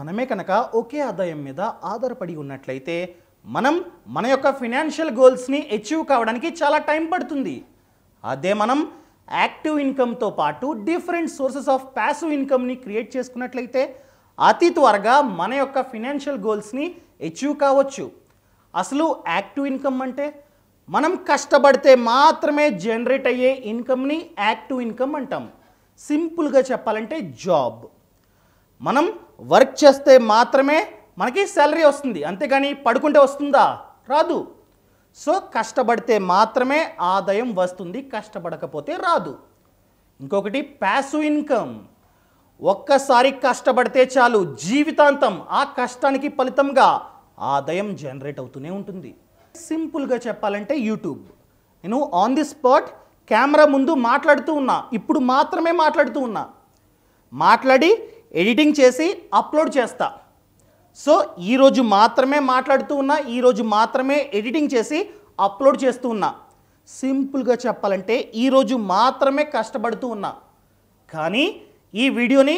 మనమే కనుక ఒకే ఆదాయం మీద ఆధారపడి ఉన్నట్లయితే మనం మన యొక్క ఫినాన్షియల్ గోల్స్ని అచీవ్ కావడానికి చాలా టైం పడుతుంది అదే మనం యాక్టివ్ ఇన్కమ్తో పాటు డిఫరెంట్ సోర్సెస్ ఆఫ్ ప్యాసివ్ ఇన్కమ్ని క్రియేట్ చేసుకున్నట్లయితే అతి త్వరగా మన యొక్క ఫినాన్షియల్ గోల్స్ని అచీవ్ కావచ్చు అసలు యాక్టివ్ ఇన్కమ్ అంటే మనం కష్టపడితే మాత్రమే జనరేట్ అయ్యే ఇన్కమ్ని యాక్టివ్ ఇన్కమ్ అంటాం సింపుల్గా చెప్పాలంటే జాబ్ మనం వర్క్ చేస్తే మాత్రమే మనకి శాలరీ వస్తుంది అంతేగాని పడుకుంటే వస్తుందా రాదు సో కష్టపడితే మాత్రమే ఆదాయం వస్తుంది కష్టపడకపోతే రాదు ఇంకొకటి ప్యాసివ్ ఇన్కమ్ ఒక్కసారి కష్టపడితే చాలు జీవితాంతం ఆ కష్టానికి ఫలితంగా ఆదాయం జనరేట్ అవుతూనే ఉంటుంది సింపుల్గా చెప్పాలంటే యూట్యూబ్ నేను ఆన్ ది స్పాట్ కెమెరా ముందు మాట్లాడుతూ ఉన్నా ఇప్పుడు మాత్రమే మాట్లాడుతూ ఉన్నా మాట్లాడి ఎడిటింగ్ చేసి అప్లోడ్ చేస్తా సో ఈరోజు మాత్రమే మాట్లాడుతూ ఉన్నా ఈరోజు మాత్రమే ఎడిటింగ్ చేసి అప్లోడ్ చేస్తూ ఉన్నా సింపుల్గా చెప్పాలంటే ఈరోజు మాత్రమే కష్టపడుతూ ఉన్నా కానీ ఈ వీడియోని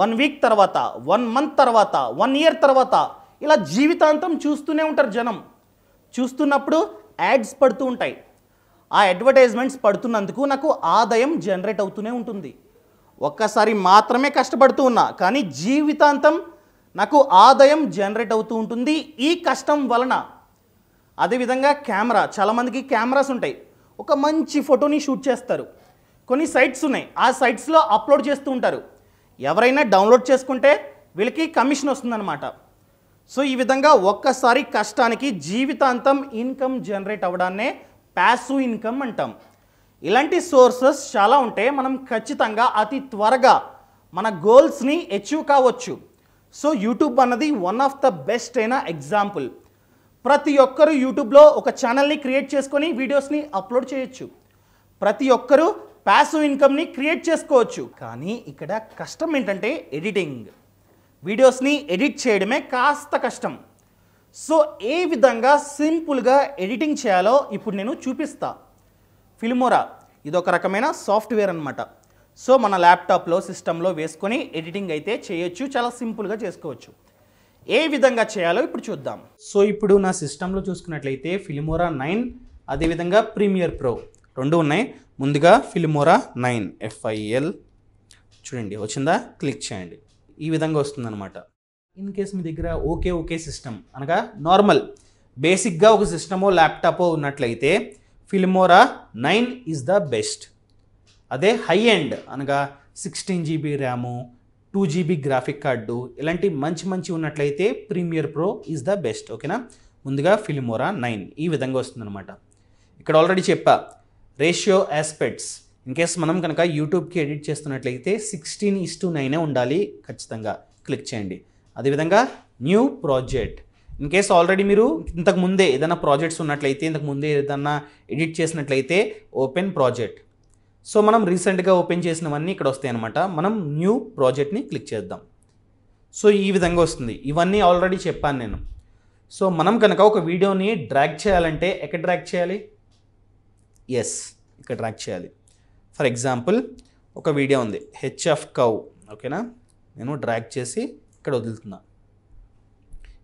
వన్ వీక్ తర్వాత వన్ మంత్ తర్వాత వన్ ఇయర్ తర్వాత ఇలా జీవితాంతం చూస్తూనే ఉంటారు జనం చూస్తున్నప్పుడు యాడ్స్ పడుతూ ఉంటాయి ఆ అడ్వర్టైజ్మెంట్స్ పడుతున్నందుకు నాకు ఆదాయం జనరేట్ అవుతూనే ఉంటుంది ఒక్కసారి మాత్రమే కష్టపడుతూ ఉన్నా కానీ జీవితాంతం నాకు ఆదాయం జనరేట్ అవుతూ ఉంటుంది ఈ కష్టం వలన అదేవిధంగా కెమెరా చాలామందికి కెమెరాస్ ఉంటాయి ఒక మంచి ఫోటోని షూట్ చేస్తారు కొన్ని సైట్స్ ఉన్నాయి ఆ సైట్స్లో అప్లోడ్ చేస్తూ ఉంటారు ఎవరైనా డౌన్లోడ్ చేసుకుంటే వీళ్ళకి కమిషన్ వస్తుందన్నమాట సో ఈ విధంగా ఒక్కసారి కష్టానికి జీవితాంతం ఇన్కమ్ జనరేట్ అవ్వడాన్నే ప్యాసివ్ ఇన్కమ్ అంటాం ఇలాంటి సోర్సెస్ చాలా ఉంటే మనం ఖచ్చితంగా అతి త్వరగా మన గోల్స్ని అచీవ్ కావచ్చు సో యూట్యూబ్ అన్నది వన్ ఆఫ్ ద బెస్ట్ అయిన ఎగ్జాంపుల్ ప్రతి ఒక్కరూ యూట్యూబ్లో ఒక ఛానల్ని క్రియేట్ చేసుకొని వీడియోస్ని అప్లోడ్ చేయొచ్చు ప్రతి ఒక్కరూ ప్యాసివ్ ఇన్కమ్ని క్రియేట్ చేసుకోవచ్చు కానీ ఇక్కడ కష్టం ఏంటంటే ఎడిటింగ్ వీడియోస్ని ఎడిట్ చేయడమే కాస్త కష్టం సో ఏ విధంగా సింపుల్గా ఎడిటింగ్ చేయాలో ఇప్పుడు నేను చూపిస్తా ఫిల్మోరా ఇదొక రకమైన సాఫ్ట్వేర్ అనమాట సో మన ల్యాప్టాప్లో సిస్టంలో వేసుకొని ఎడిటింగ్ అయితే చేయొచ్చు చాలా సింపుల్గా చేసుకోవచ్చు ఏ విధంగా చేయాలో ఇప్పుడు చూద్దాం సో ఇప్పుడు నా సిస్టంలో చూసుకున్నట్లయితే ఫిలిమోరా నైన్ అదేవిధంగా ప్రీమియర్ ప్రో రెండు ఉన్నాయి ముందుగా ఫిలిమోరా నైన్ ఎఫ్ఐఎల్ చూడండి వచ్చిందా క్లిక్ చేయండి ఈ విధంగా వస్తుందన్నమాట ఇన్ కేస్ మీ దగ్గర ఓకే ఓకే సిస్టమ్ అనగా నార్మల్ బేసిక్గా ఒక సిస్టమో ల్యాప్టాపో ఉన్నట్లయితే Filmora nine is the best అదే హై ఎండ్ అనగా sixteen GB RAM two GB graphic card ఇలాంటి మంచి మంచి ఉన్నట్లయితే Premiere Pro is the best ఓకేనా ముందుగా ఫిలిమోరా నైన్ ఈ విధంగా వస్తుందన్నమాట ఇక్కడ ఆల్రెడీ చెప్పా రేషియో ఆస్పెక్ట్స్ ఇన్కేస్ మనం కనుక యూట్యూబ్కి ఎడిట్ చేస్తున్నట్లయితే సిక్స్టీన్ ఇస్ టు నైనే ఉండాలి ఖచ్చితంగా క్లిక్ చేయండి అదేవిధంగా new project in case already మీరు ఇంతకు ముందే ఏదైనా ప్రాజెక్ట్స్ ఉన్నట్లయితే ఇంతకు ముందే ఏదైనా ఎడిట్ చేసినట్లయితే ఓపెన్ ప్రాజెక్ట్ సో మనం రీసెంట్గా ఓపెన్ చేసినవన్నీ ఇక్కడ వస్తాయి అనమాట మనం న్యూ ప్రాజెక్ట్ని క్లిక్ చేద్దాం సో ఈ విధంగా వస్తుంది ఇవన్నీ ఆల్రెడీ చెప్పాను నేను సో మనం కనుక ఒక వీడియోని డ్రాగ్ చేయాలంటే ఎక్కడ డ్రాగ్ చేయాలి ఎస్ ఇక్కడ డ్రాగ్ చేయాలి ఫర్ ఎగ్జాంపుల్ ఒక వీడియో ఉంది హెచ్ఎఫ్ కౌ ఓకేనా నేను డ్రాగ్ చేసి ఇక్కడ వదులుతున్నా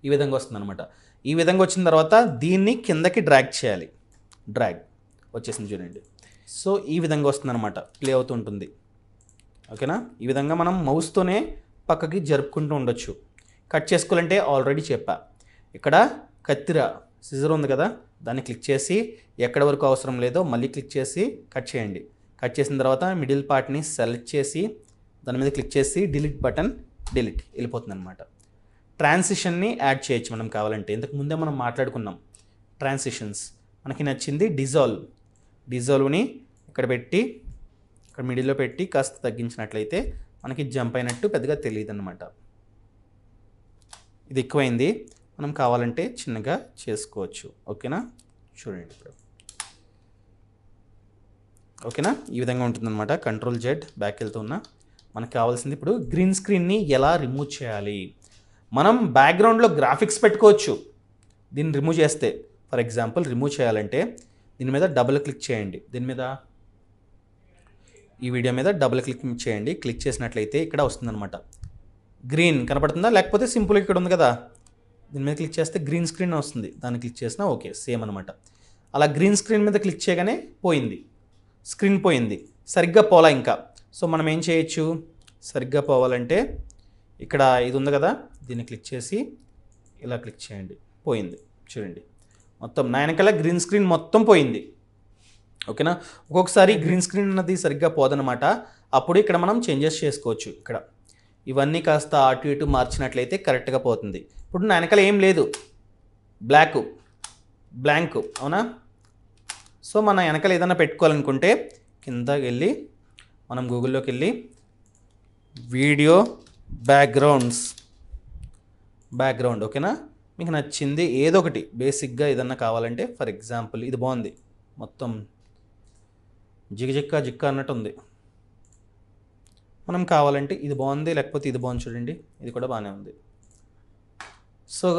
ఈ విధంగా అనమాట ఈ విధంగా వచ్చిన తర్వాత దీన్ని కిందకి డ్రాగ్ చేయాలి డ్రాగ్ వచ్చేసింది చూడండి సో ఈ విధంగా వస్తుంది అనమాట ప్లే ఉంటుంది ఓకేనా ఈ విధంగా మనం మౌస్తోనే పక్కకి జరుపుకుంటూ ఉండొచ్చు కట్ చేసుకోవాలంటే ఆల్రెడీ చెప్పా ఇక్కడ కత్తిర సిజర్ ఉంది కదా దాన్ని క్లిక్ చేసి ఎక్కడ వరకు అవసరం లేదో మళ్ళీ క్లిక్ చేసి కట్ చేయండి కట్ చేసిన తర్వాత మిడిల్ పార్ట్ని సెలెక్ట్ చేసి దాని మీద క్లిక్ చేసి డిలీట్ బటన్ డిలీట్ వెళ్ళిపోతుంది అనమాట ట్రాన్సిషన్ని యాడ్ చేయొచ్చు మనం కావాలంటే ఇంతకు ముందే మనం మాట్లాడుకున్నాం ట్రాన్సిషన్స్ మనకి నచ్చింది డిజాల్వ్ డిజాల్వ్ని ఇక్కడ పెట్టి ఇక్కడ మిడిల్లో పెట్టి కాస్త తగ్గించినట్లయితే మనకి జంప్ అయినట్టు పెద్దగా తెలియదు అనమాట ఇది ఎక్కువైంది మనం కావాలంటే చిన్నగా చేసుకోవచ్చు ఓకేనా చూడండి ఇప్పుడు ఓకేనా ఈ విధంగా ఉంటుందన్నమాట కంట్రోల్ జెడ్ బ్యాక్ వెళ్తూ ఉన్నా మనకు కావాల్సింది ఇప్పుడు గ్రీన్ స్క్రీన్ని ఎలా రిమూవ్ చేయాలి మనం బ్యాక్గ్రౌండ్లో గ్రాఫిక్స్ పెట్టుకోవచ్చు దీన్ని రిమూవ్ చేస్తే ఫర్ ఎగ్జాంపుల్ రిమూవ్ చేయాలంటే దీని మీద డబుల్ క్లిక్ చేయండి దీని మీద ఈ వీడియో మీద డబుల్ క్లిక్ చేయండి క్లిక్ చేసినట్లయితే ఇక్కడ వస్తుందన్నమాట గ్రీన్ కనపడుతుందా లేకపోతే సింపుల్ ఇక్కడ ఉంది కదా దీని మీద క్లిక్ చేస్తే గ్రీన్ స్క్రీన్ వస్తుంది దాన్ని క్లిక్ చేసినా ఓకే సేమ్ అనమాట అలా గ్రీన్ స్క్రీన్ మీద క్లిక్ చేయగానే పోయింది స్క్రీన్ పోయింది సరిగ్గా పోలా ఇంకా సో మనం ఏం చేయొచ్చు సరిగ్గా పోవాలంటే ఇక్కడ ఇది ఉంది కదా దీన్ని క్లిక్ చేసి ఇలా క్లిక్ చేయండి పోయింది చూడండి మొత్తం నాయనకల్లా గ్రీన్ స్క్రీన్ మొత్తం పోయింది ఓకేనా ఒక్కొక్కసారి గ్రీన్ స్క్రీన్ అన్నది సరిగ్గా పోదనమాట అప్పుడు ఇక్కడ మనం చేంజెస్ చేసుకోవచ్చు ఇక్కడ ఇవన్నీ కాస్త అటు ఇటు మార్చినట్లయితే కరెక్ట్గా పోతుంది ఇప్పుడు నా వెనకాల ఏం లేదు బ్లాక్ బ్లాంక్ అవునా సో మన వెనకాల ఏదైనా పెట్టుకోవాలనుకుంటే కింద వెళ్ళి మనం గూగుల్లోకి వెళ్ళి వీడియో బ్యాక్గ్రౌండ్స్ బ్యాక్గ్రౌండ్ ఓకేనా మీకు నచ్చింది ఏదో ఒకటి బేసిక్గా ఏదన్నా కావాలంటే ఫర్ ఎగ్జాంపుల్ ఇది బాగుంది మొత్తం జిగజిక్క జిక్క అన్నట్టు ఉంది మనం కావాలంటే ఇది బాగుంది లేకపోతే ఇది బాగుంది చూడండి ఇది కూడా బాగానే ఉంది సో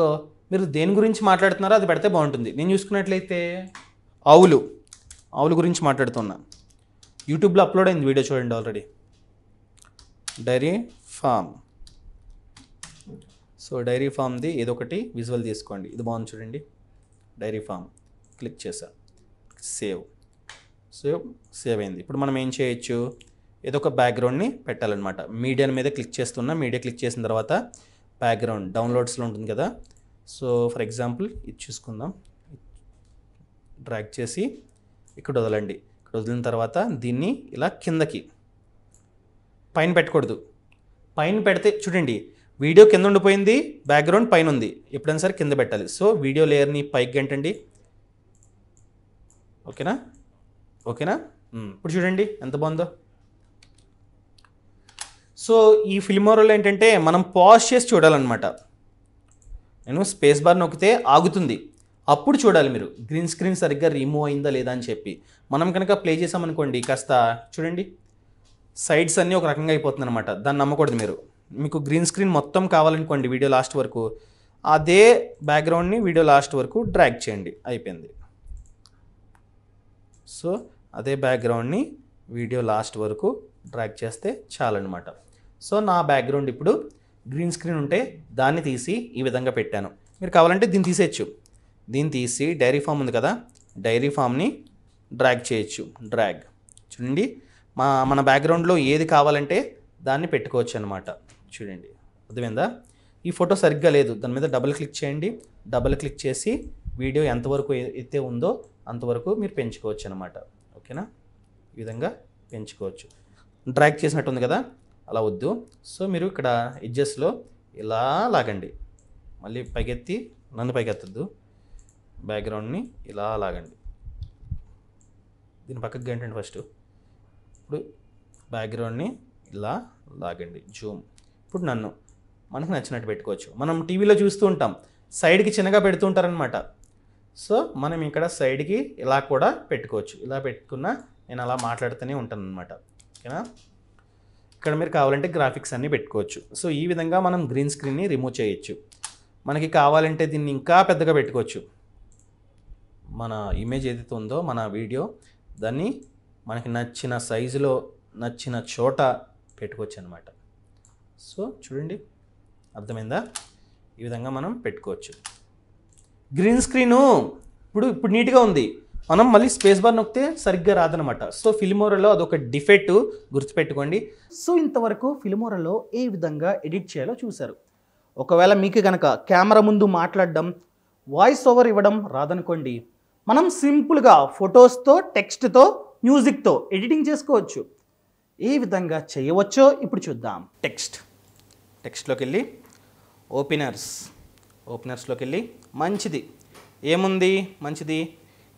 మీరు దేని గురించి మాట్లాడుతున్నారో అది పెడితే బాగుంటుంది నేను చూసుకున్నట్లయితే ఆవులు ఆవుల గురించి మాట్లాడుతున్నా యూట్యూబ్లో అప్లోడ్ అయింది వీడియో చూడండి already dairy farm so dairy ఫామ్ది ఇదొకటి విజువల్ తీసుకోండి ఇది బాగుంది చూడండి డైరీ ఫామ్ క్లిక్ చేసా సేవ్ సేవ్ సేవ్ అయింది ఇప్పుడు మనం ఏం చేయొచ్చు ఏదో ఒక బ్యాక్గ్రౌండ్ని పెట్టాలన్నమాట మీడియా మీద క్లిక్ చేస్తున్నా మీడియా క్లిక్ చేసిన తర్వాత బ్యాక్గ్రౌండ్ డౌన్లోడ్స్లో ఉంటుంది కదా సో ఫర్ ఎగ్జాంపుల్ ఇది చూసుకుందాం డ్రాగ్ చేసి ఇక్కడ వదలండి ఇక్కడ వదిలిన తర్వాత దీన్ని ఇలా కిందకి పైన పెట్టకూడదు పైన పెడితే చూడండి వీడియో కింద ఉండిపోయింది బ్యాక్గ్రౌండ్ పైన ఉంది ఎప్పుడైనా సరే కింద పెట్టాలి సో వీడియో లేయర్ని పైకి ఏంటండి ఓకేనా ఓకేనా ఇప్పుడు చూడండి ఎంత బాగుందో సో ఈ ఫిల్మోరలో ఏంటంటే మనం పాజ్ చేసి చూడాలన్నమాట నేను స్పేస్ బార్ నొక్కితే ఆగుతుంది అప్పుడు చూడాలి మీరు గ్రీన్ స్క్రీన్ సరిగ్గా రిమూవ్ అయిందా లేదా అని చెప్పి మనం కనుక ప్లే చేసామనుకోండి కాస్త చూడండి సైడ్స్ అన్నీ ఒక రకంగా అయిపోతుంది అనమాట దాన్ని నమ్మకూడదు మీరు మీకు గ్రీన్ స్క్రీన్ మొత్తం కావాలనుకోండి వీడియో లాస్ట్ వరకు అదే బ్యాక్గ్రౌండ్ని వీడియో లాస్ట్ వరకు డ్రాగ్ చేయండి అయిపోయింది సో అదే బ్యాక్గ్రౌండ్ని వీడియో లాస్ట్ వరకు డ్రాగ్ చేస్తే చాలన్నమాట సో నా బ్యాక్గ్రౌండ్ ఇప్పుడు గ్రీన్ స్క్రీన్ ఉంటే దాన్ని తీసి ఈ విధంగా పెట్టాను మీరు కావాలంటే దీన్ని తీసేయచ్చు దీన్ని తీసి డైరీ ఫామ్ ఉంది కదా డైరీ ఫామ్ని డ్రాగ్ చేయొచ్చు డ్రాగ్ చూడండి మా మన బ్యాక్గ్రౌండ్లో ఏది కావాలంటే దాన్ని పెట్టుకోవచ్చు అనమాట చూడండి అర్థమైందా ఈ ఫోటో సరిగ్గా లేదు దాని మీద డబుల్ క్లిక్ చేయండి డబుల్ క్లిక్ చేసి వీడియో ఎంతవరకు అయితే ఉందో అంతవరకు మీరు పెంచుకోవచ్చు అనమాట ఓకేనా ఈ విధంగా పెంచుకోవచ్చు డ్రాక్ చేసినట్టు ఉంది కదా అలా వద్దు సో మీరు ఇక్కడ ఎడ్జస్ట్లో ఇలా లాగండి మళ్ళీ పైకెత్తి నన్ను పైకెత్తద్దు బ్యాక్గ్రౌండ్ని ఇలా లాగండి దీని పక్కకి గంటండి ఫస్ట్ ఇప్పుడు బ్యాక్గ్రౌండ్ని ఇలా లాగండి జూమ్ ఇప్పుడు నన్ను మనకు నచ్చినట్టు పెట్టుకోవచ్చు మనం టీవీలో చూస్తూ ఉంటాం సైడ్కి చిన్నగా పెడుతూ ఉంటారనమాట సో మనం ఇక్కడ సైడ్కి ఇలా కూడా పెట్టుకోవచ్చు ఇలా పెట్టుకున్న నేను అలా మాట్లాడుతూనే ఉంటాను అనమాట ఓకేనా ఇక్కడ మీరు కావాలంటే గ్రాఫిక్స్ అన్నీ పెట్టుకోవచ్చు సో ఈ విధంగా మనం గ్రీన్ స్క్రీన్ని రిమూవ్ చేయొచ్చు మనకి కావాలంటే దీన్ని ఇంకా పెద్దగా పెట్టుకోవచ్చు మన ఇమేజ్ ఏదైతే ఉందో మన వీడియో దాన్ని మనకి నచ్చిన సైజులో నచ్చిన చోట పెట్టుకోవచ్చు అనమాట సో చూడండి అర్థమైందా ఈ విధంగా మనం పెట్టుకోవచ్చు గ్రీన్ స్క్రీను ఇప్పుడు ఇప్పుడు నీట్గా ఉంది మనం మళ్ళీ స్పేస్ బార్ నొక్కితే సరిగ్గా రాదనమాట సో ఫిలిమోరాలో అదొక డిఫెక్ట్ గుర్తుపెట్టుకోండి సో ఇంతవరకు ఫిలిమోరాలో ఏ విధంగా ఎడిట్ చేయాలో చూశారు ఒకవేళ మీకు కనుక కెమెరా ముందు మాట్లాడడం వాయిస్ ఓవర్ ఇవ్వడం రాదనుకోండి మనం సింపుల్గా ఫొటోస్తో టెక్స్ట్తో మ్యూజిక్తో ఎడిటింగ్ చేసుకోవచ్చు ఏ విధంగా చేయవచ్చో ఇప్పుడు చూద్దాం టెక్స్ట్ టెక్స్ట్లోకి వెళ్ళి ఓపెనర్స్ ఓపెనర్స్లోకి వెళ్ళి మంచిది ఏముంది మంచిది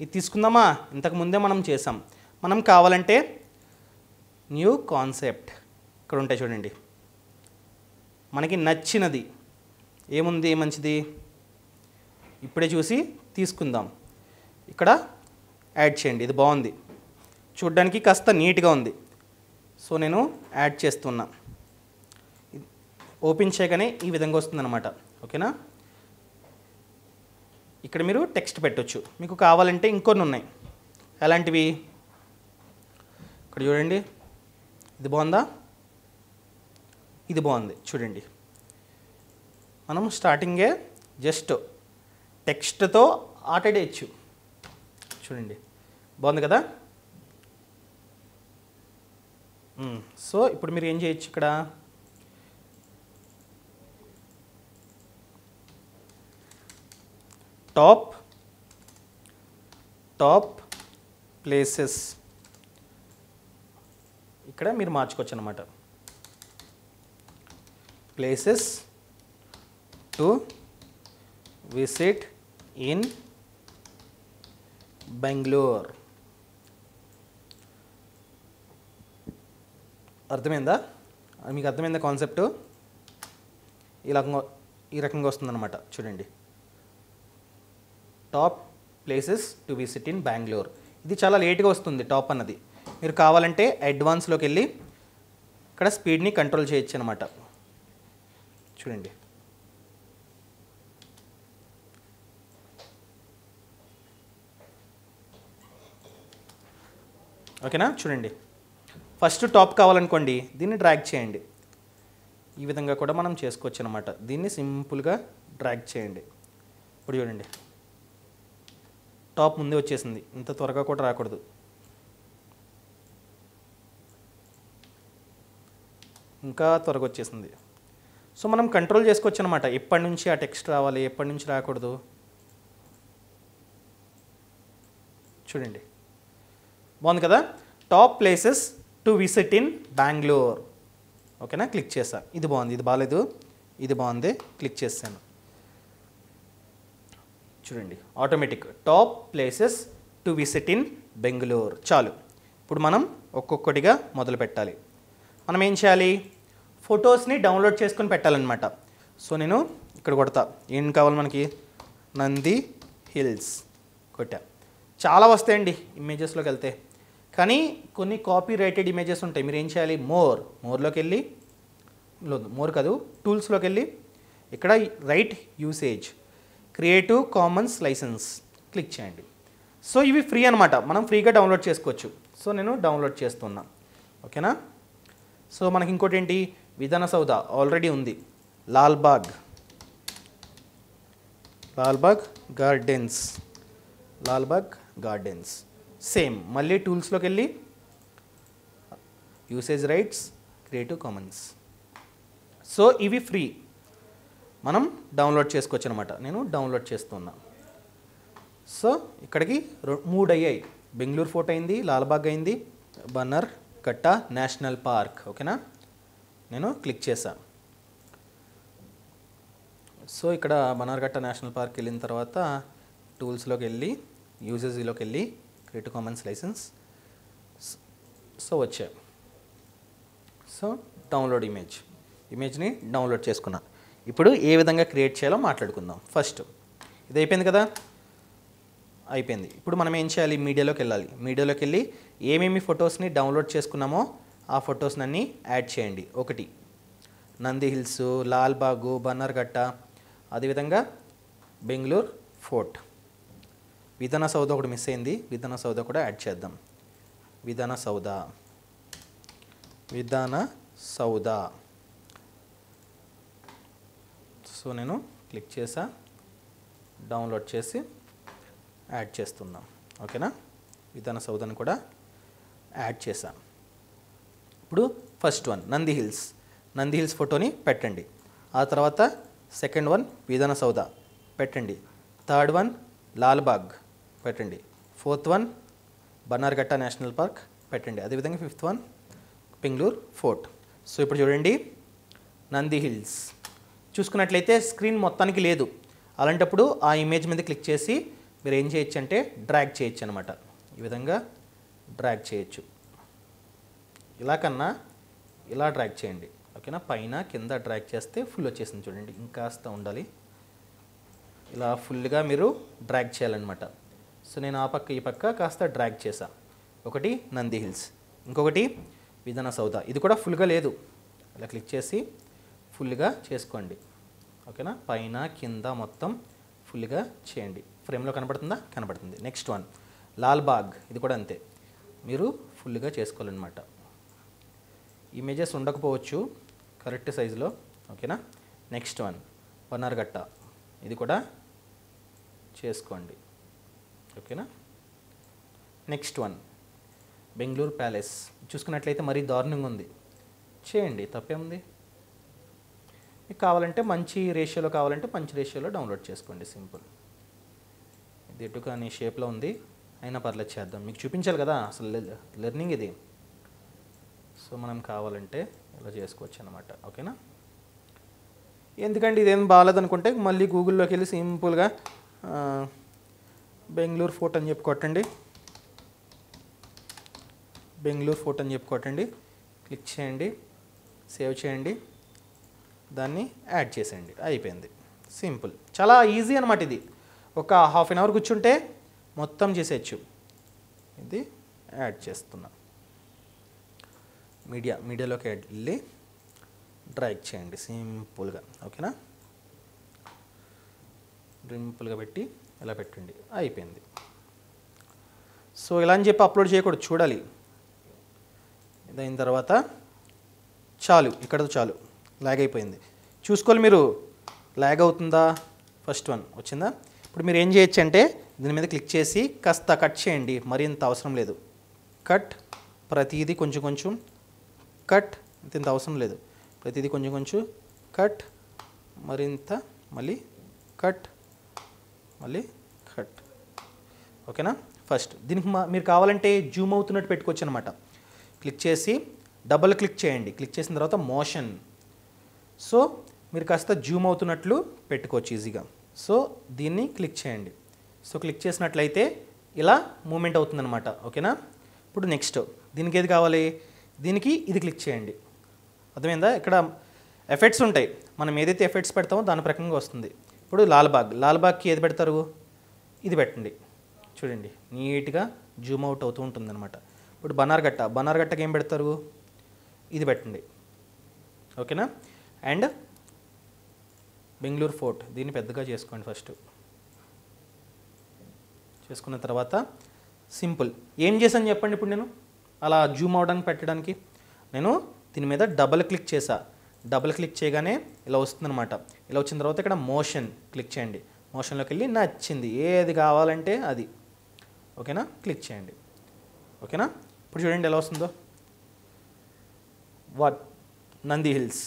ఇది తీసుకుందామా ఇంతకుముందే మనం చేసాం మనం కావాలంటే న్యూ కాన్సెప్ట్ ఇక్కడ ఉంటాయి చూడండి మనకి నచ్చినది ఏముంది మంచిది ఇప్పుడే చూసి తీసుకుందాం ఇక్కడ యాడ్ చేయండి ఇది బాగుంది చూడ్డానికి కాస్త నీట్గా ఉంది సో నేను యాడ్ చేస్తున్నా ఓపెన్ చేయగానే ఈ విధంగా వస్తుందన్నమాట ఓకేనా ఇక్కడ మీరు టెక్స్ట్ పెట్టొచ్చు మీకు కావాలంటే ఇంకొన్ని ఉన్నాయి ఎలాంటివి ఇక్కడ చూడండి ఇది బాగుందా ఇది బాగుంది చూడండి మనం స్టార్టింగే జస్ట్ టెక్స్ట్తో ఆటడేయచ్చు చూడండి బాగుంది కదా సో ఇప్పుడు మీరు ఏం చేయొచ్చు ఇక్కడ top టాప్ ప్లేసెస్ ఇక్కడ మీరు మార్చుకోవచ్చు అనమాట places to visit in Bengaluru అర్థమైందా మీకు అర్థమైందా కాన్సెప్ట్ ఈ రకంగా ఈ రకంగా వస్తుందన్నమాట చూడండి top places to visit in Bengaluru ఇది చాలా లేట్గా వస్తుంది టాప్ అన్నది మీరు కావాలంటే అడ్వాన్స్లోకి వెళ్ళి ఇక్కడ స్పీడ్ని కంట్రోల్ చేయొచ్చు అనమాట చూడండి ఓకేనా చూడండి ఫస్ట్ టాప్ కావాలనుకోండి దీన్ని డ్రాగ్ చేయండి ఈ విధంగా కూడా మనం చేసుకోవచ్చు అనమాట దీన్ని సింపుల్గా డ్రాగ్ చేయండి ఇప్పుడు చూడండి టాప్ ముందే వచ్చేసింది ఇంత త్వరగా కూడా రాకూడదు ఇంకా త్వరగా వచ్చేసింది సో మనం కంట్రోల్ చేసుకోవచ్చు అనమాట ఎప్పటి నుంచి ఆ టెక్స్ట్ రావాలి ఎప్పటి నుంచి రాకూడదు చూడండి బాగుంది కదా top places to visit in Bangalore ఓకేనా క్లిక్ చేశాను ఇది బాగుంది ఇది బాగాలేదు ఇది బాగుంది క్లిక్ చేశాను చూడండి automatic top places to visit in Bengaluru చాలు ఇప్పుడు మనం ఒక్కొక్కటిగా మొదలు పెట్టాలి మనం ఏం చేయాలి ఫొటోస్ని డౌన్లోడ్ చేసుకుని పెట్టాలన్నమాట సో నేను ఇక్కడ కొడతా ఏం కావాలి మనకి నంది హిల్స్ కొట్టా చాలా వస్తాయండి ఇమేజెస్లోకి వెళ్తే కానీ కొన్ని కాపీ రైటెడ్ ఇమేజెస్ ఉంటాయి మీరు ఏం చేయాలి మోర్ మోర్లోకి వెళ్ళి మోర్ కాదు టూల్స్లోకి వెళ్ళి ఇక్కడ right usage creative commons licence క్లిక్ చేయండి సో ఇవి ఫ్రీ అనమాట మనం ఫ్రీగా డౌన్లోడ్ చేసుకోవచ్చు సో నేను డౌన్లోడ్ చేస్తున్నా ఓకేనా సో మనకి ఇంకోటి ఏంటి విధాన సౌద ఆల్రెడీ ఉంది Lalbagh Lalbagh Gardens Lalbagh Gardens same మళ్ళీ టూల్స్లోకి వెళ్ళి usage rights creative commons so ఇవి ఫ్రీ మనం డౌన్లోడ్ చేసుకోవచ్చు అనమాట నేను డౌన్లోడ్ చేస్తున్నా సో ఇక్కడికి మూడు అయ్యాయి బెంగళూరు ఫోర్ట్ అయింది లాల్బాగ్ అయింది బన్నర్ కట్ట నేషనల్ పార్క్ ఓకేనా నేను క్లిక్ చేశాను సో ఇక్కడ బనార్ఘట్ట నేషనల్ పార్క్ వెళ్ళిన తర్వాత టూల్స్లోకి వెళ్ళి యూజెస్లోకి వెళ్ళి క్రియేటివ్ కామన్స్ లైసెన్స్ సో వచ్చాయి సో డౌన్లోడ్ ఇమేజ్ ఇమేజ్ని డౌన్లోడ్ చేసుకున్నాను ఇప్పుడు ఏ విధంగా క్రియేట్ చేయాలో మాట్లాడుకుందాం ఫస్ట్ ఇది అయిపోయింది కదా అయిపోయింది ఇప్పుడు మనం ఏం చేయాలి మీడియాలోకి వెళ్ళాలి మీడియాలోకి వెళ్ళి ఏమేమి ఫొటోస్ని డౌన్లోడ్ చేసుకున్నామో ఆ ఫొటోస్ని అన్నీ యాడ్ చేయండి ఒకటి నంది హిల్స్ లాల్బాగు బన్నర్ఘట్ట అదేవిధంగా బెంగళూరు ఫోర్ట్ విధాన సౌద ఒకటి మిస్ అయింది విధాన సౌద కూడా యాడ్ చేద్దాం విధాన సౌద విధాన సౌదా సో నేను క్లిక్ చేసా డౌన్లోడ్ చేసి యాడ్ చేస్తున్నాం ఓకేనా విధాన సౌధను కూడా యాడ్ చేశాం ఇప్పుడు first one Nandi hills Nandi Hills ఫోటోని పెట్టండి ఆ తర్వాత సెకండ్ వన్ విధాన సౌధ పెట్టండి థర్డ్ వన్ లాల్బాగ్ పెట్టండి fourth one Bannerghatta National Park పెట్టండి అదేవిధంగా fifth one Bangalore Fort so ఇప్పుడు చూడండి నంది హిల్స్ చూసుకున్నట్లయితే స్క్రీన్ మొత్తానికి లేదు అలాంటప్పుడు ఆ ఇమేజ్ మీద క్లిక్ చేసి మీరు ఏం చేయొచ్చు అంటే డ్రాగ్ చేయొచ్చు అనమాట ఈ విధంగా డ్రాగ్ చేయొచ్చు ఇలా కన్నా ఇలా డ్రాగ్ చేయండి ఓకేనా పైన కింద డ్రాగ్ చేస్తే ఫుల్ వచ్చేసింది చూడండి ఇంకాస్త ఉండాలి ఇలా ఫుల్గా మీరు డ్రాగ్ చేయాలన్నమాట సో నేను ఆ పక్క ఈ పక్క కాస్త డ్రాగ్ చేశా ఒకటి నంది హిల్స్ ఇంకొకటి విధాన సౌద ఇది కూడా ఫుల్గా లేదు ఇలా క్లిక్ చేసి ఫుల్గా చేసుకోండి ఓకేనా పైన కింద మొత్తం ఫుల్గా చేయండి ఫ్రేమ్లో కనబడుతుందా కనబడుతుంది నెక్స్ట్ వన్ లాల్ బాగ్ ఇది కూడా అంతే మీరు ఫుల్గా చేసుకోవాలన్నమాట ఇమేజెస్ ఉండకపోవచ్చు కరెక్ట్ సైజులో ఓకేనా నెక్స్ట్ వన్ బన్నర్ గట్ట ఇది కూడా చేసుకోండి ఓకేనా నెక్స్ట్ వన్ బెంగళూరు ప్యాలెస్ చూసుకున్నట్లయితే మరీ దారుణంగా ఉంది చేయండి తప్పేముంది మీకు కావాలంటే మంచి రేషియోలో కావాలంటే మంచి రేషియోలో డౌన్లోడ్ చేసుకోండి సింపుల్ ఇది ఎటు కానీ షేప్లో ఉంది అయినా పర్లేదు చేద్దాం మీకు చూపించాలి కదా అసలు లెర్నింగ్ ఇది సో మనం కావాలంటే ఇలా చేసుకోవచ్చు అనమాట ఓకేనా ఎందుకంటే ఇదేం అనుకుంటే మళ్ళీ గూగుల్లోకి వెళ్ళి సింపుల్గా బెంగళూరు ఫోర్ట్ అని చెప్పి కొట్టండి బెంగళూరు ఫోర్ట్ అని చెప్పి కొట్టండి క్లిక్ చేయండి సేవ్ చేయండి దాన్ని యాడ్ చేసేయండి అయిపోయింది సింపుల్ చాలా ఈజీ అనమాట ఇది ఒక హాఫ్ అన్ అవర్ కూర్చుంటే మొత్తం చేసేయచ్చు ఇది యాడ్ చేస్తున్నా మీడియా మీడియాలోకి వెళ్ళి డ్రై చేయండి సింపుల్గా ఓకేనా సింపుల్గా పెట్టి ఇలా పెట్టండి అయిపోయింది సో ఇలా అని చెప్పి అప్లోడ్ చేయకూడదు చూడాలి దాని తర్వాత చాలు ఇక్కడతో చాలు లాగ్ అయిపోయింది చూసుకోవాలి మీరు లాగ్ అవుతుందా ఫస్ట్ వన్ వచ్చిందా ఇప్పుడు మీరు ఏం చేయొచ్చు అంటే దీని మీద క్లిక్ చేసి కాస్త కట్ చేయండి మరింత అవసరం లేదు కట్ ప్రతిదీ కొంచెం కొంచెం కట్ ఇంత అవసరం లేదు ప్రతిదీ కొంచెం కొంచెం కట్ మరింత మళ్ళీ కట్ మళ్ళీ కట్ ఓకేనా ఫస్ట్ దీనికి మా మీరు కావాలంటే జూమ్ అవుతున్నట్టు పెట్టుకోవచ్చు అనమాట క్లిక్ చేసి డబల్ క్లిక్ చేయండి క్లిక్ చేసిన తర్వాత మోషన్ సో మీరు కాస్త జూమ్ అవుతున్నట్లు పెట్టుకోవచ్చు ఈజీగా సో దీన్ని క్లిక్ చేయండి సో క్లిక్ చేసినట్లయితే ఇలా మూమెంట్ అవుతుందన్నమాట ఓకేనా ఇప్పుడు నెక్స్ట్ దీనికి ఏది కావాలి దీనికి ఇది క్లిక్ చేయండి అర్థమైందా ఇక్కడ ఎఫెక్ట్స్ ఉంటాయి మనం ఏదైతే ఎఫెక్ట్స్ పెడతామో దాని ప్రకారంగా వస్తుంది ఇప్పుడు లాల్బాగ్ లాల్బాగ్కి ఏది పెడతారు ఇది పెట్టండి చూడండి నీట్గా జూమ్ అవుట్ అవుతూ అనమాట ఇప్పుడు బనార్గట్ట బనార్గట్టకి ఏం పెడతారు ఇది పెట్టండి ఓకేనా అండ్ బెంగళూరు ఫోర్ట్ దీన్ని పెద్దగా చేసుకోండి ఫస్ట్ చేసుకున్న తర్వాత సింపుల్ ఏం చేశాను చెప్పండి ఇప్పుడు నేను అలా జూమ్ అవడానికి పెట్టడానికి నేను దీని మీద డబల్ క్లిక్ చేసా డబల్ క్లిక్ చేయగానే ఇలా వస్తుందన్నమాట ఇలా వచ్చిన తర్వాత ఇక్కడ మోషన్ క్లిక్ చేయండి మోషన్లోకి వెళ్ళి నచ్చింది ఏది కావాలంటే అది ఓకేనా క్లిక్ చేయండి ఓకేనా ఇప్పుడు చూడండి ఎలా వస్తుందో what Nandi Hills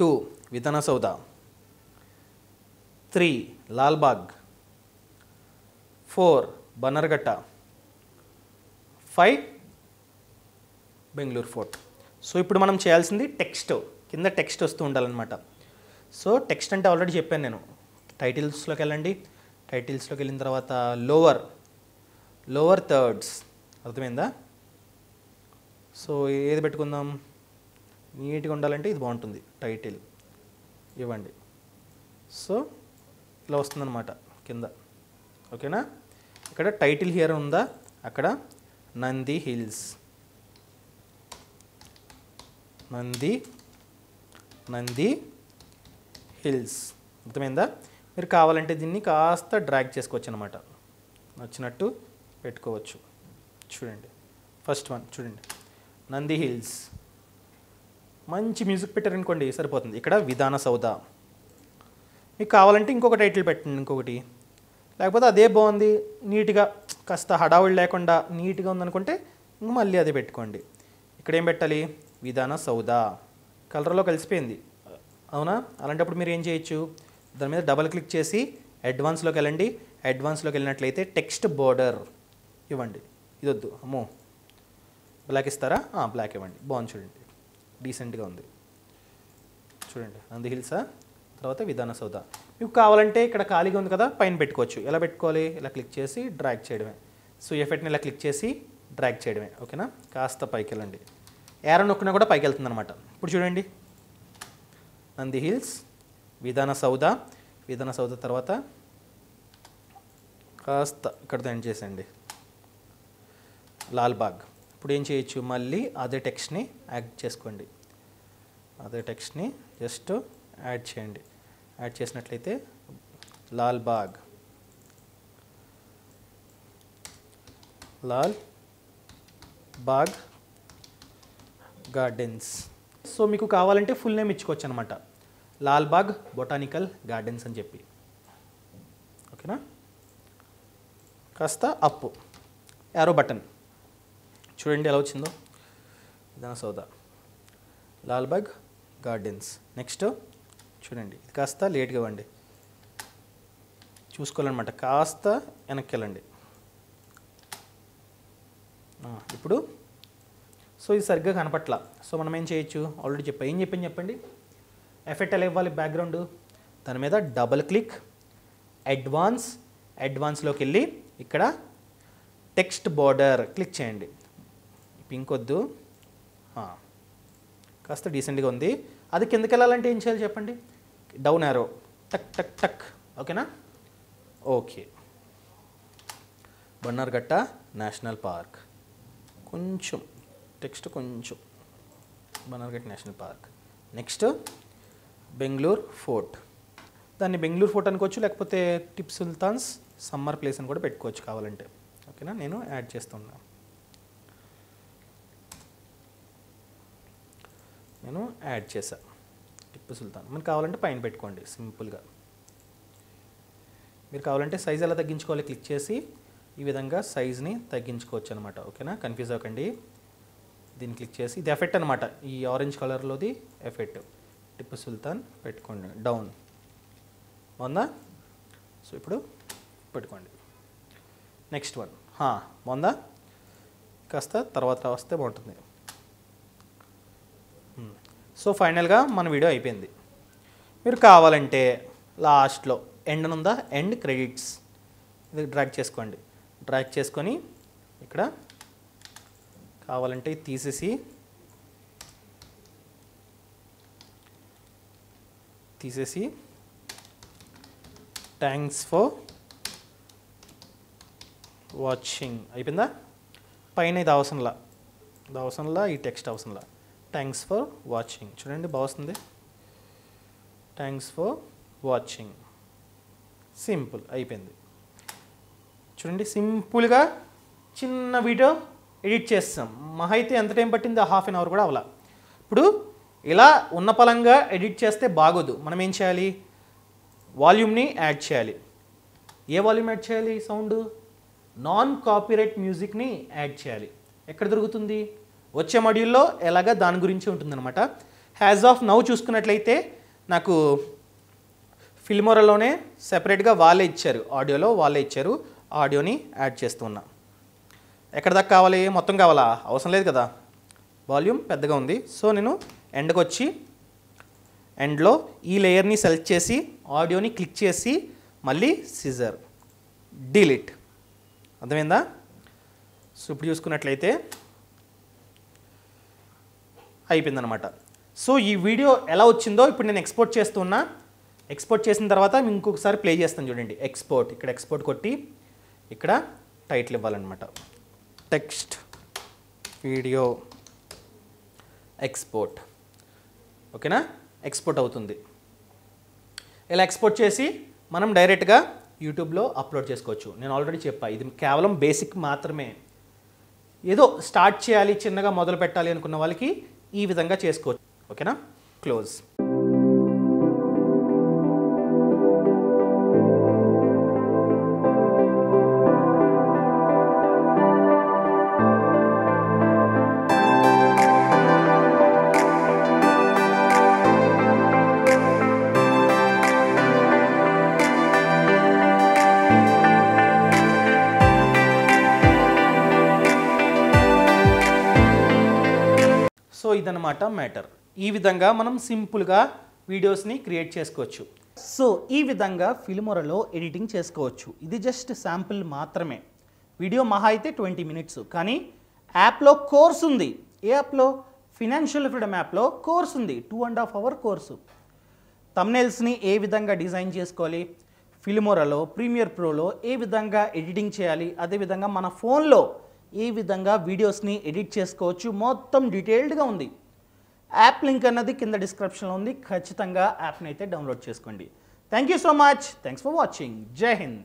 two Vidhana Soudha three Lalbagh four Bannerghatta five Bengaluru Fort so ఇప్పుడు మనం చేయాల్సింది టెక్స్ట్ కింద టెక్స్ట్ వస్తూ ఉండాలన్నమాట సో టెక్స్ట్ అంటే ఆల్రెడీ చెప్పాను నేను టైటిల్స్లోకి వెళ్ళండి టైటిల్స్లోకి వెళ్ళిన తర్వాత లోవర్ లోవర్ థర్డ్స్ అర్థమైందా సో ఏది పెట్టుకుందాం నీట్గా ఉండాలంటే ఇది బాగుంటుంది టైటిల్ ఇవ్వండి సో ఇలా వస్తుందన్నమాట కింద ఓకేనా ఇక్కడ టైటిల్ హియర్ ఉందా అక్కడ నంది హిల్స్ నంది నంది హిల్స్ అర్థమైందా మీరు కావాలంటే దీన్ని కాస్త డ్రాగ్ చేసుకోవచ్చు అనమాట నచ్చినట్టు పెట్టుకోవచ్చు చూడండి ఫస్ట్ వన్ చూడండి నంది హిల్స్ మంచి మ్యూజిక్ పెట్టారనుకోండి సరిపోతుంది ఇక్కడ విధాన సౌద మీకు కావాలంటే ఇంకొక టైటిల్ పెట్టండి ఇంకొకటి లేకపోతే అదే బాగుంది నీట్గా కాస్త హడావుడి లేకుండా నీట్గా ఉందనుకుంటే ఇంక మళ్ళీ అదే పెట్టుకోండి ఇక్కడ ఏం పెట్టాలి విధాన సౌద కలర్లో కలిసిపోయింది అవునా అలాంటప్పుడు మీరు ఏం చేయొచ్చు దాని మీద డబల్ క్లిక్ చేసి అడ్వాన్స్లోకి వెళ్ళండి అడ్వాన్స్లోకి వెళ్ళినట్లయితే టెక్స్ట్ బోర్డర్ ఇవ్వండి ఇదొద్దు అమ్మో బ్లాక్ ఇస్తారా బ్లాక్ ఇవ్వండి బాగుంది చూడండి డీసెంట్గా ఉంది చూడండి నంది హిల్సా తర్వాత విధాన సౌద మీకు కావాలంటే ఇక్కడ ఖాళీగా ఉంది కదా పైన పెట్టుకోవచ్చు ఎలా పెట్టుకోవాలి ఇలా క్లిక్ చేసి డ్రాగ్ చేయడమే సో ఎఫెక్ట్ని ఇలా క్లిక్ చేసి డ్రాగ్ చేయడమే ఓకేనా కాస్త పైకి వెళ్ళండి ఏర నొక్కినా కూడా పైకి వెళ్తుంది అనమాట ఇప్పుడు చూడండి నంది హిల్స్ విధాన సౌద విధాన సౌద తర్వాత కాస్త ఇక్కడతో ఎండ్ చేసేయండి లాల్బాగ్ ఇప్పుడు ఏం చేయొచ్చు మళ్ళీ అదే టెక్స్ట్ని యాడ్ చేసుకోండి అదే టెక్స్ట్ని జస్ట్ యాడ్ చేయండి యాడ్ చేసినట్లయితే లాల్ బాగ్ లాల్ బాగ్ గార్డెన్స్ సో మీకు కావాలంటే ఫుల్ నేమ్ ఇచ్చుకోవచ్చు అనమాట లాల్బాగ్ బొటానికల్ గార్డెన్స్ అని చెప్పి ఓకేనా కాస్త అప్ యారో బటన్ చూడండి ఎలా వచ్చిందో విధాన సౌద లాల్బాగ్ గార్డెన్స్ నెక్స్ట్ చూడండి ఇది కాస్త లేట్గా ఇవ్వండి చూసుకోవాలన్నమాట కాస్త వెనక్కి వెళ్ళండి ఇప్పుడు సో ఇది సరిగ్గా కనపట్ల సో మనం ఏం చేయొచ్చు ఆల్రెడీ చెప్పా ఏం చెప్పాను చెప్పండి ఎఫెక్ట్ ఎలా ఇవ్వాలి బ్యాక్గ్రౌండ్ దాని మీద డబల్ క్లిక్ అడ్వాన్స్ అడ్వాన్స్లోకి వెళ్ళి ఇక్కడ టెక్స్ట్ బార్డర్ క్లిక్ చేయండి పింక్ వద్దు కాస్త డీసెంట్గా ఉంది అది కిందకి వెళ్ళాలంటే ఏం చేయాలి చెప్పండి డౌన్ యారో టక్ టక్ టక్ ఓకేనా ఓకే బన్నార్గట్ట నేషనల్ పార్క్ కొంచెం టెక్స్ట్ కొంచెం Bannerghatta national park next Bengaluru fort దాన్ని బెంగళూరు ఫోర్ట్ అనుకోవచ్చు లేకపోతే టిప్ సుల్తాన్స్ సమ్మర్ ప్లేస్ అని కూడా పెట్టుకోవచ్చు కావాలంటే ఓకేనా నేను యాడ్ చేస్తున్నా నేను యాడ్ చేశా టిప్పు సుల్తాన్ మనకు కావాలంటే పైన పెట్టుకోండి సింపుల్గా మీరు కావాలంటే సైజ్ ఎలా తగ్గించుకోవాలి క్లిక్ చేసి ఈ విధంగా సైజ్ని తగ్గించుకోవచ్చు అనమాట ఓకేనా కన్ఫ్యూజ్ అవ్వకండి దీన్ని క్లిక్ చేసి ఇది ఎఫెక్ట్ అనమాట ఈ ఆరెంజ్ కలర్లోది ఎఫెక్ట్ టిప్పు సుల్తాన్ పెట్టుకోండి డౌన్ బాగుందా సో ఇప్పుడు పెట్టుకోండి నెక్స్ట్ వన్ బాగుందా కాస్త తర్వాత వస్తే బాగుంటుంది సో ఫైనల్గా మన వీడియో అయిపోయింది మీరు కావాలంటే లాస్ట్లో ఎండ్ ఉందా ఎండ్ క్రెడిట్స్ ఇది డ్రాక్ చేసుకోండి డ్రాక్ చేసుకొని ఇక్కడ కావాలంటే తీసేసి తీసేసి థ్యాంక్స్ ఫర్ వాచింగ్ అయిపోయిందా పైన ఇది అవసరంలా ఇది అవసరంలా ఈ టెక్స్ట్ అవసరంలా థ్యాంక్స్ ఫర్ వాచింగ్ చూడండి బాగుంది థ్యాంక్స్ ఫర్ వాచింగ్ సింపుల్ అయిపోయింది చూడండి సింపుల్గా చిన్న వీడియో ఎడిట్ చేస్తాం మహా అయితే ఎంత టైం పట్టింది హాఫ్ అన్ అవర్ కూడా అవలా ఇప్పుడు ఇలా ఉన్న పలంగా ఎడిట్ చేస్తే బాగోదు మనం ఏం చేయాలి వాల్యూమ్ని యాడ్ చేయాలి ఏ వాల్యూమ్ యాడ్ చేయాలి సౌండ్ నాన్ కాపీరైట్ మ్యూజిక్ని యాడ్ చేయాలి ఎక్కడ దొరుకుతుంది వచ్చే మాడ్యూల్లో ఎలాగా దాని గురించి ఉంటుందన్నమాట హ్యాజ్ ఆఫ్ నౌ చూసుకున్నట్లయితే నాకు ఫిల్మోరాలోనే సెపరేట్గా వాళ్ళే ఇచ్చారు ఆడియోలో వాళ్ళే ఇచ్చారు ఆడియోని యాడ్ ఉన్నా ఎక్కడ దాకా కావాలి మొత్తం కావాలా అవసరం లేదు కదా వాల్యూమ్ పెద్దగా ఉంది సో నేను ఎండ్కి వచ్చి ఎండ్లో ఈ లేయర్ని సెలెక్ట్ చేసి ఆడియోని క్లిక్ చేసి మళ్ళీ సిజర్ డీలిట్ అర్థమైందా సో ఇప్పుడు చూసుకున్నట్లయితే అయిపోయిందనమాట సో ఈ వీడియో ఎలా వచ్చిందో ఇప్పుడు నేను ఎక్స్పోర్ట్ చేస్తున్నా ఎక్స్పోర్ట్ చేసిన తర్వాత ఇంకొకసారి ప్లే చేస్తాను చూడండి ఎక్స్పోర్ట్ ఇక్కడ ఎక్స్పోర్ట్ కొట్టి ఇక్కడ టైటిల్ ఇవ్వాలన్నమాట టెక్స్ట్ వీడియో ఎక్స్పోర్ట్ ఓకేనా ఎక్స్పోర్ట్ అవుతుంది ఇలా ఎక్స్పోర్ట్ చేసి మనం డైరెక్ట్గా యూట్యూబ్లో అప్లోడ్ చేసుకోవచ్చు నేను ఆల్రెడీ చెప్పా ఇది కేవలం బేసిక్ మాత్రమే ఏదో స్టార్ట్ చేయాలి చిన్నగా మొదలు పెట్టాలి అనుకున్న వాళ్ళకి ఈ విధంగా చేసుకోవచ్చు ఓకేనా క్లోజ్ ఇదనమాట మ్యాటర్ ఈ విధంగా మనం సింపుల్గా వీడియోస్ని క్రియేట్ చేసుకోవచ్చు సో ఈ విధంగా ఫిల్మొరలో ఎడిటింగ్ చేసుకోవచ్చు ఇది జస్ట్ శాంపుల్ మాత్రమే వీడియో మహా అయితే ట్వంటీ మినిట్స్ కానీ యాప్లో కోర్స్ ఉంది ఏ యాప్లో ఫినాన్షియల్ ఫ్రీడమ్ యాప్లో కోర్స్ ఉంది two and half hour course తమ్నెల్స్ని ఏ విధంగా డిజైన్ చేసుకోవాలి ఫిల్మొరలో ప్రీమియర్ ప్రోలో ఏ విధంగా ఎడిటింగ్ చేయాలి అదేవిధంగా మన ఫోన్లో ఈ విధంగా వీడియోస్ని ఎడిట్ చేసుకోవచ్చు మొత్తం డీటెయిల్డ్గా ఉంది యాప్ లింక్ అన్నది కింద డిస్క్రిప్షన్లో ఉంది ఖచ్చితంగా యాప్ని అయితే డౌన్లోడ్ చేసుకోండి thank you so much thanks for watching జై హింద్